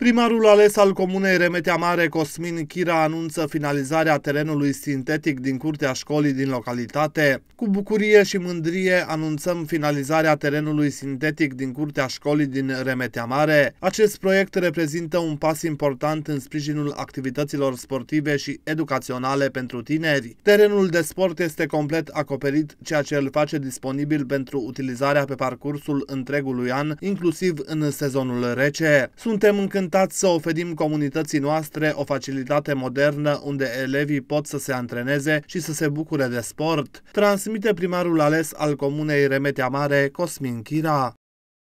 Primarul ales al comunei Remetea Mare, Cosmin Chira, anunță finalizarea terenului sintetic din curtea școlii din localitate. Cu bucurie și mândrie anunțăm finalizarea terenului sintetic din curtea școlii din Remetea Mare. Acest proiect reprezintă un pas important în sprijinul activităților sportive și educaționale pentru tineri. Terenul de sport este complet acoperit, ceea ce îl face disponibil pentru utilizarea pe parcursul întregului an, inclusiv în sezonul rece. Suntem încântați tentat să oferim comunității noastre o facilitate modernă unde elevii pot să se antreneze și să se bucure de sport, transmite primarul ales al comunei Remetea Mare, Cosmin Chira.